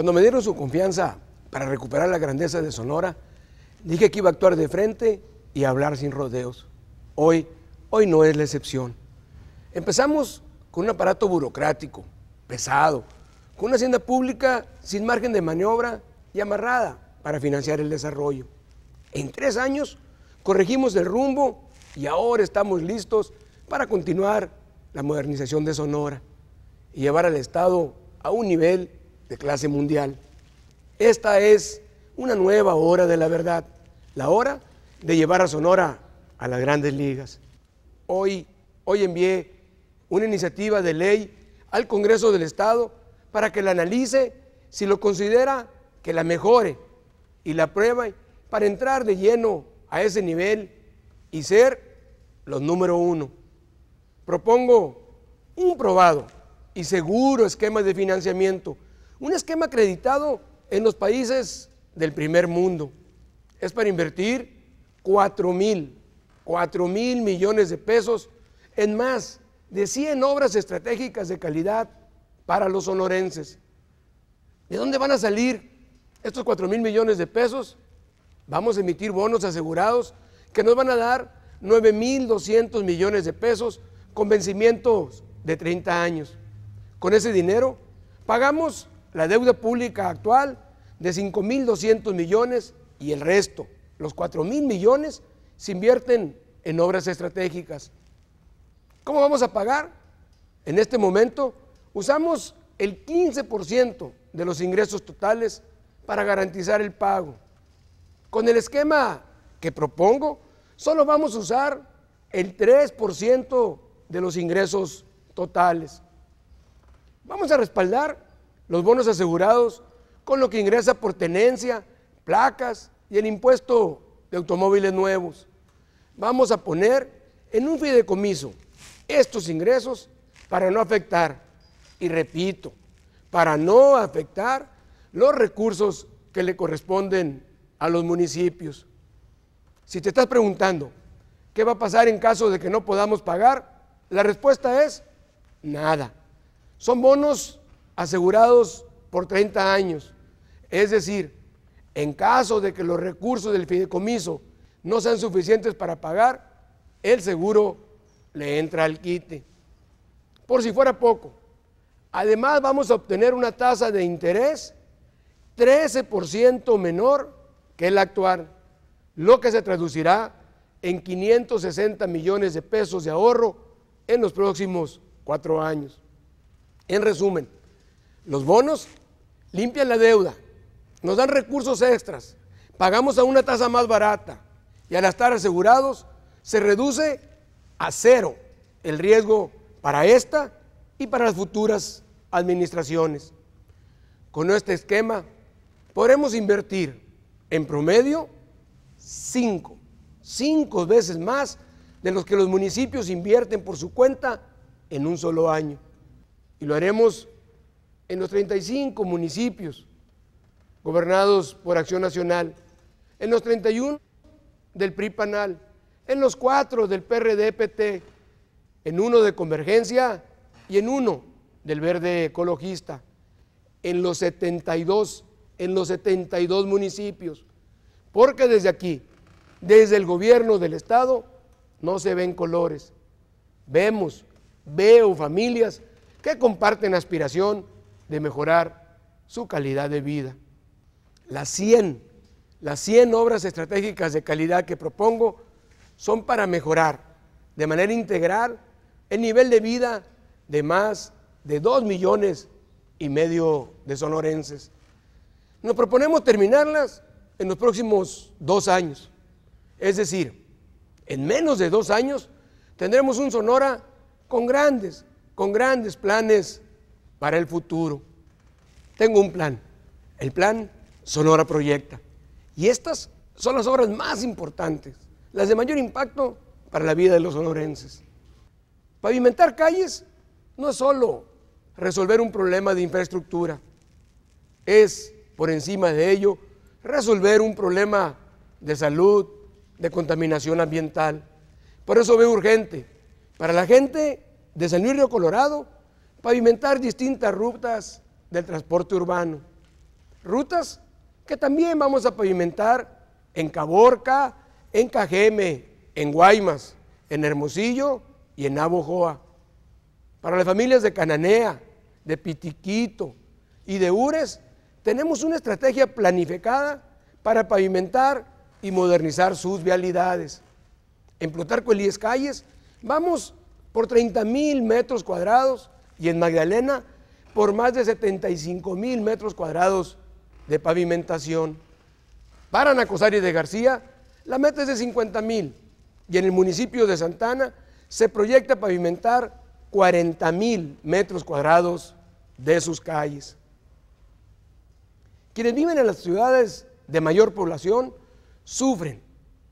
Cuando me dieron su confianza para recuperar la grandeza de Sonora, dije que iba a actuar de frente y hablar sin rodeos. Hoy, hoy no es la excepción. Empezamos con un aparato burocrático, pesado, con una hacienda pública sin margen de maniobra y amarrada para financiar el desarrollo. En tres años corregimos el rumbo y ahora estamos listos para continuar la modernización de Sonora y llevar al Estado a un nivel de clase mundial. Esta es una nueva hora de la verdad, la hora de llevar a Sonora a las grandes ligas. Hoy, hoy envié una iniciativa de ley al Congreso del Estado para que la analice si lo considera que la mejore y la apruebe para entrar de lleno a ese nivel y ser los número uno. Propongo un probado y seguro esquema de financiamiento un esquema acreditado en los países del primer mundo es para invertir 4 mil, 4 mil millones de pesos en más de 100 obras estratégicas de calidad para los sonorenses. ¿De dónde van a salir estos 4 mil millones de pesos? Vamos a emitir bonos asegurados que nos van a dar 9.200 millones de pesos con vencimientos de 30 años. Con ese dinero pagamos la deuda pública actual de 5.200 millones y el resto, los 4.000 millones, se invierten en obras estratégicas. ¿Cómo vamos a pagar? En este momento usamos el 15% de los ingresos totales para garantizar el pago. Con el esquema que propongo, solo vamos a usar el 3% de los ingresos totales. Vamos a respaldar los bonos asegurados con lo que ingresa por tenencia, placas y el impuesto de automóviles nuevos. Vamos a poner en un fideicomiso estos ingresos para no afectar, y repito, para no afectar los recursos que le corresponden a los municipios. Si te estás preguntando, ¿qué va a pasar en caso de que no podamos pagar? La respuesta es nada. Son bonos asegurados por 30 años. Es decir, en caso de que los recursos del fideicomiso no sean suficientes para pagar, el seguro le entra al quite. Por si fuera poco. Además vamos a obtener una tasa de interés 13% menor que el actual, lo que se traducirá en 560 millones de pesos de ahorro en los próximos cuatro años. En resumen, los bonos limpian la deuda, nos dan recursos extras, pagamos a una tasa más barata y al estar asegurados se reduce a cero el riesgo para esta y para las futuras administraciones. Con este esquema podremos invertir en promedio cinco, cinco veces más de los que los municipios invierten por su cuenta en un solo año. Y lo haremos en los 35 municipios gobernados por Acción Nacional, en los 31 del PRI Panal, en los 4 del prd en uno de Convergencia y en uno del Verde Ecologista, en los 72, en los 72 municipios, porque desde aquí, desde el gobierno del Estado, no se ven colores. Vemos, veo familias que comparten aspiración, de mejorar su calidad de vida. Las 100, las 100 obras estratégicas de calidad que propongo son para mejorar de manera integral el nivel de vida de más de 2 millones y medio de sonorenses. Nos proponemos terminarlas en los próximos dos años. Es decir, en menos de dos años tendremos un Sonora con grandes, con grandes planes para el futuro. Tengo un plan. El plan Sonora Proyecta. Y estas son las obras más importantes, las de mayor impacto para la vida de los sonorenses. Pavimentar calles no es solo resolver un problema de infraestructura, es, por encima de ello, resolver un problema de salud, de contaminación ambiental. Por eso veo urgente para la gente de San Luis Río Colorado pavimentar distintas rutas del transporte urbano. Rutas que también vamos a pavimentar en Caborca, en Cajeme, en Guaymas, en Hermosillo y en Abojoa. Para las familias de Cananea, de Pitiquito y de Ures, tenemos una estrategia planificada para pavimentar y modernizar sus vialidades. En Plutarco Calles vamos por 30 mil metros cuadrados y en Magdalena por más de 75 mil metros cuadrados de pavimentación. Para Nacosari de García, la meta es de 50 mil y en el municipio de Santana se proyecta pavimentar 40 mil metros cuadrados de sus calles. Quienes viven en las ciudades de mayor población sufren,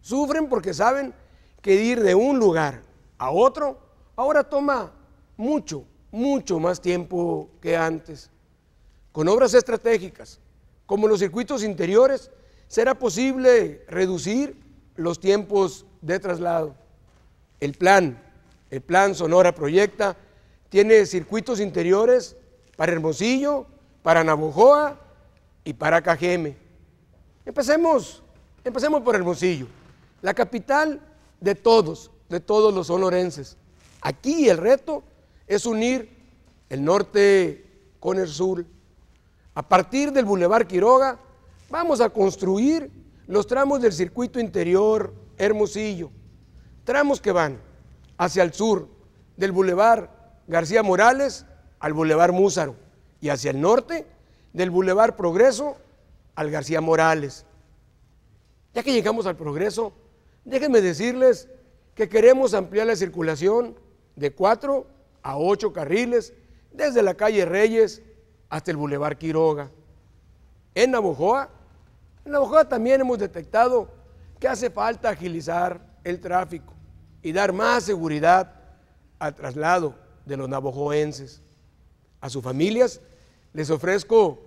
sufren porque saben que ir de un lugar a otro ahora toma mucho, mucho más tiempo que antes. Con obras estratégicas, como los circuitos interiores, será posible reducir los tiempos de traslado. El plan, el plan Sonora Proyecta, tiene circuitos interiores para Hermosillo, para Navojoa y para Cajeme. Empecemos, empecemos por Hermosillo, la capital de todos, de todos los sonorenses. Aquí el reto es unir el norte con el sur. A partir del Boulevard Quiroga vamos a construir los tramos del circuito interior Hermosillo, tramos que van hacia el sur del Boulevard García Morales al Boulevard Múzaro y hacia el norte del Boulevard Progreso al García Morales. Ya que llegamos al Progreso, déjenme decirles que queremos ampliar la circulación de cuatro a ocho carriles desde la calle Reyes hasta el Boulevard Quiroga. En Navojoa, en Navojoa también hemos detectado que hace falta agilizar el tráfico y dar más seguridad al traslado de los navojoenses. A sus familias les ofrezco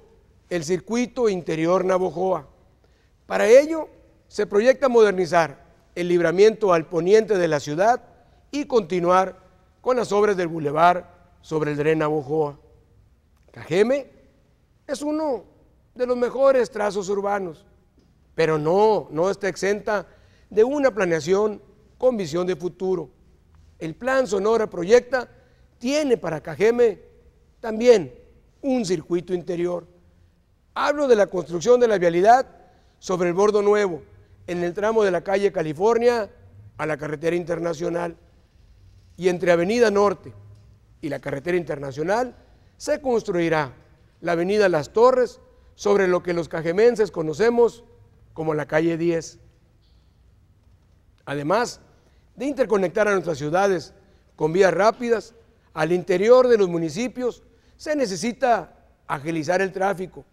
el circuito interior Navojoa. Para ello se proyecta modernizar el libramiento al poniente de la ciudad y continuar con las obras del bulevar sobre el dren Cajeme es uno de los mejores trazos urbanos, pero no, no está exenta de una planeación con visión de futuro. El plan Sonora Proyecta tiene para Cajeme también un circuito interior. Hablo de la construcción de la vialidad sobre el bordo nuevo, en el tramo de la calle California a la carretera internacional y entre Avenida Norte y la carretera internacional se construirá la Avenida Las Torres sobre lo que los cajemenses conocemos como la calle 10. Además de interconectar a nuestras ciudades con vías rápidas, al interior de los municipios se necesita agilizar el tráfico.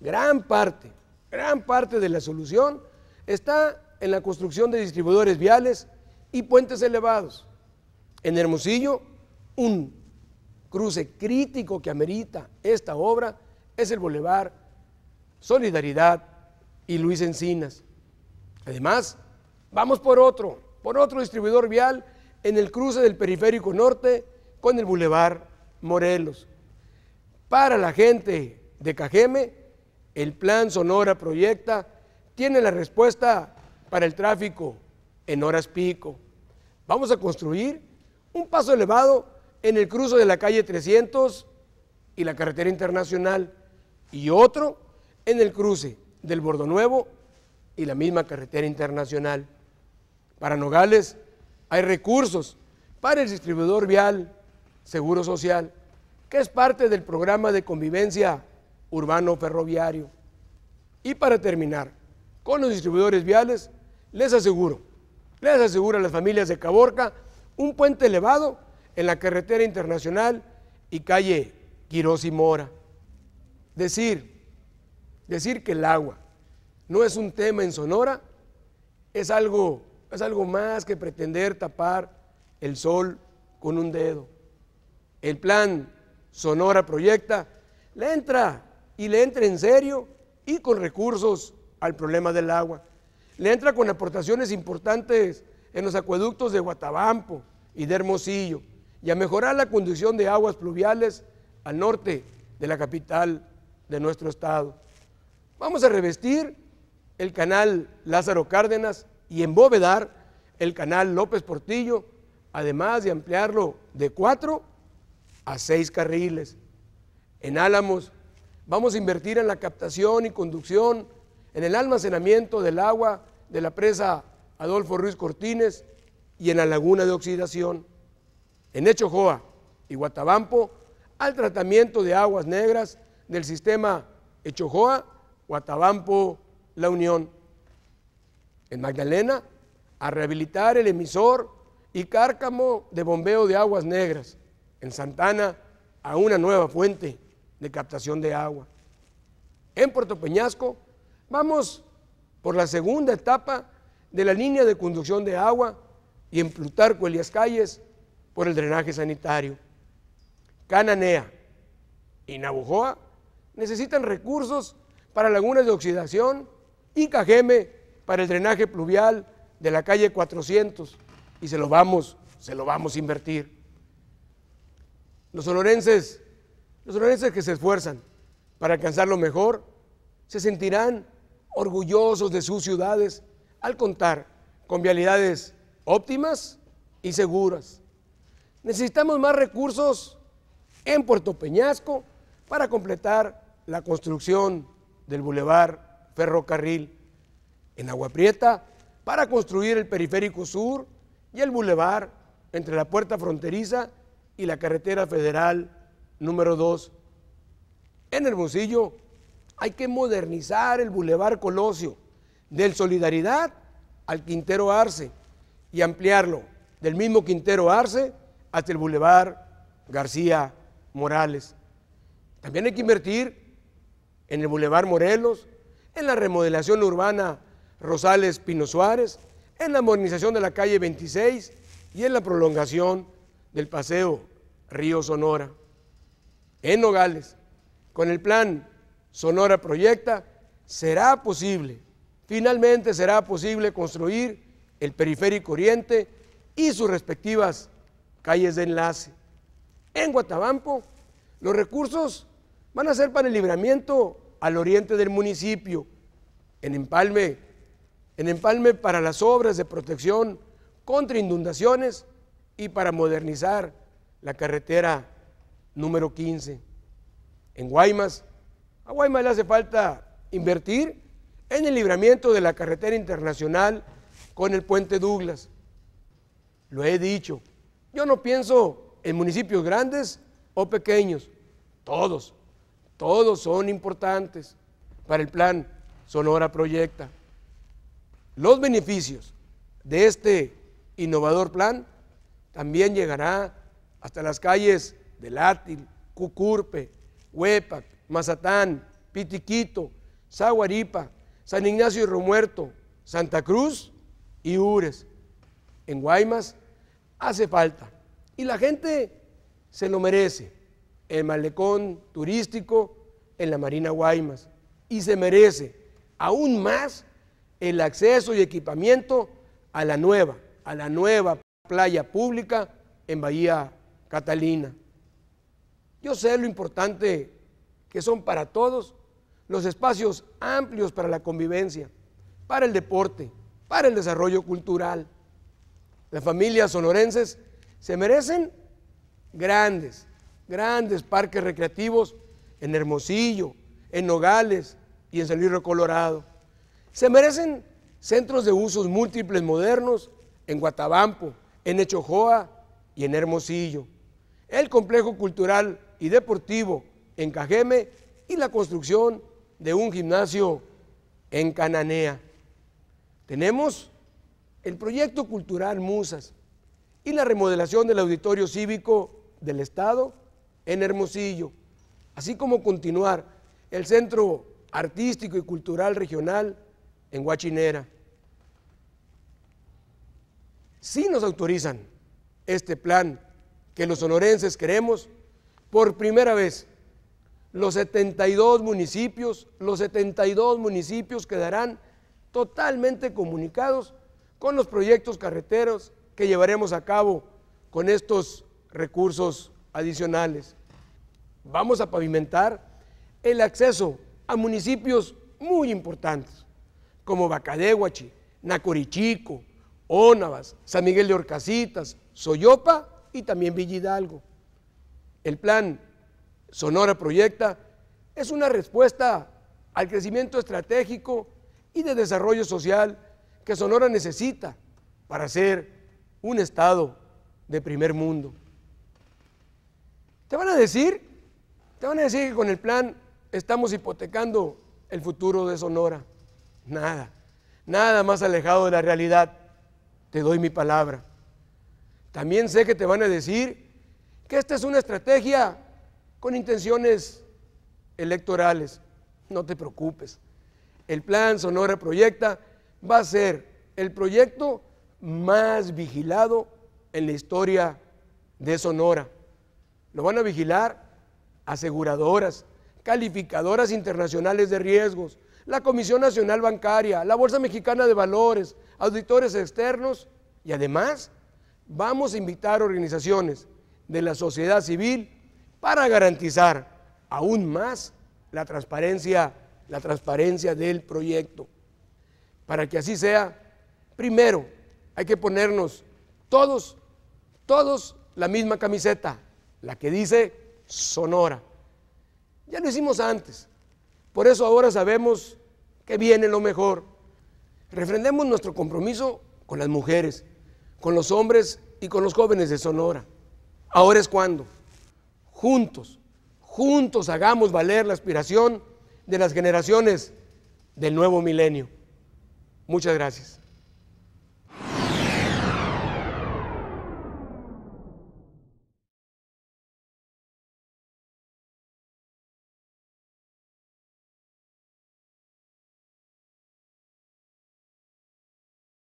Gran parte, gran parte de la solución está en la construcción de distribuidores viales y puentes elevados en Hermosillo, un cruce crítico que amerita esta obra es el Boulevard Solidaridad y Luis Encinas. Además, vamos por otro, por otro distribuidor vial en el cruce del periférico norte con el Boulevard Morelos. Para la gente de Cajeme, el Plan Sonora Proyecta tiene la respuesta para el tráfico en horas pico. Vamos a construir un paso elevado en el cruce de la calle 300 y la carretera internacional y otro en el cruce del Bordo Nuevo y la misma carretera internacional. Para Nogales hay recursos para el distribuidor vial, seguro social, que es parte del programa de convivencia urbano ferroviario. Y para terminar, con los distribuidores viales, les aseguro, les aseguro a las familias de Caborca, un puente elevado en la carretera internacional y calle Quirós y Mora. Decir, decir que el agua no es un tema en Sonora es algo, es algo más que pretender tapar el sol con un dedo. El plan Sonora Proyecta le entra y le entra en serio y con recursos al problema del agua. Le entra con aportaciones importantes en los acueductos de Guatabampo y de Hermosillo y a mejorar la conducción de aguas pluviales al norte de la capital de nuestro estado. Vamos a revestir el canal Lázaro Cárdenas y embovedar el canal López Portillo, además de ampliarlo de cuatro a seis carriles. En Álamos vamos a invertir en la captación y conducción, en el almacenamiento del agua de la presa Adolfo Ruiz Cortines y en la laguna de oxidación. En Echojoa y Guatabampo, al tratamiento de aguas negras del sistema Echojoa, Guatabampo, La Unión. En Magdalena, a rehabilitar el emisor y cárcamo de bombeo de aguas negras. En Santana, a una nueva fuente de captación de agua. En Puerto Peñasco, vamos por la segunda etapa de la línea de conducción de agua y en Plutarco Calles por el drenaje sanitario. Cananea y Nabujoa necesitan recursos para lagunas de oxidación y Cajeme para el drenaje pluvial de la calle 400 y se lo vamos, se lo vamos a invertir. Los olorenses, los olorenses que se esfuerzan para alcanzar lo mejor, se sentirán orgullosos de sus ciudades al contar con vialidades óptimas y seguras. Necesitamos más recursos en Puerto Peñasco para completar la construcción del bulevar ferrocarril en Agua Prieta para construir el periférico sur y el bulevar entre la puerta fronteriza y la carretera federal número 2. En Hermosillo hay que modernizar el bulevar Colosio del Solidaridad al Quintero Arce y ampliarlo del mismo Quintero Arce hasta el Boulevard García Morales. También hay que invertir en el Boulevard Morelos, en la remodelación urbana Rosales Pino Suárez, en la modernización de la calle 26 y en la prolongación del paseo Río Sonora. En Nogales, con el plan Sonora Proyecta, será posible finalmente será posible construir el periférico oriente y sus respectivas calles de enlace. En Guatabampo, los recursos van a ser para el libramiento al oriente del municipio, en Empalme, en Empalme para las obras de protección contra inundaciones y para modernizar la carretera número 15. En Guaymas, a Guaymas le hace falta invertir en el libramiento de la carretera internacional con el puente Douglas. Lo he dicho, yo no pienso en municipios grandes o pequeños, todos, todos son importantes para el plan Sonora Proyecta. Los beneficios de este innovador plan también llegará hasta las calles de Látil, Cucurpe, Huepac, Mazatán, Pitiquito, Zaguaripa, San Ignacio y Romuerto, Santa Cruz y Ures. En Guaymas hace falta. Y la gente se lo merece. El malecón turístico en la Marina Guaymas. Y se merece aún más el acceso y equipamiento a la nueva, a la nueva playa pública en Bahía Catalina. Yo sé lo importante que son para todos los espacios amplios para la convivencia, para el deporte, para el desarrollo cultural. Las familias sonorenses se merecen grandes, grandes parques recreativos en Hermosillo, en Nogales y en San Luis Río Colorado. Se merecen centros de usos múltiples modernos en Guatabampo, en Echojoa y en Hermosillo. El complejo cultural y deportivo en Cajeme y la construcción de un gimnasio en Cananea. Tenemos el proyecto cultural Musas y la remodelación del auditorio cívico del Estado en Hermosillo, así como continuar el centro artístico y cultural regional en Huachinera. Si nos autorizan este plan que los sonorenses queremos, por primera vez los 72 municipios, los 72 municipios quedarán totalmente comunicados con los proyectos carreteros que llevaremos a cabo con estos recursos adicionales. Vamos a pavimentar el acceso a municipios muy importantes como Bacadehuachi, Nacorichico, Onavas, San Miguel de Orcasitas, Soyopa y también Villidalgo. El plan Sonora Proyecta es una respuesta al crecimiento estratégico y de desarrollo social que Sonora necesita para ser un estado de primer mundo. Te van a decir, te van a decir que con el plan estamos hipotecando el futuro de Sonora. Nada, nada más alejado de la realidad. Te doy mi palabra. También sé que te van a decir que esta es una estrategia con intenciones electorales. No te preocupes. El plan Sonora Proyecta va a ser el proyecto más vigilado en la historia de Sonora. Lo van a vigilar aseguradoras, calificadoras internacionales de riesgos, la Comisión Nacional Bancaria, la Bolsa Mexicana de Valores, auditores externos y además vamos a invitar organizaciones de la sociedad civil para garantizar aún más la transparencia, la transparencia del proyecto. Para que así sea, primero hay que ponernos todos, todos la misma camiseta, la que dice Sonora. Ya lo hicimos antes, por eso ahora sabemos que viene lo mejor. Refrendemos nuestro compromiso con las mujeres, con los hombres y con los jóvenes de Sonora. Ahora es cuando juntos, juntos hagamos valer la aspiración de las generaciones del nuevo milenio. Muchas gracias.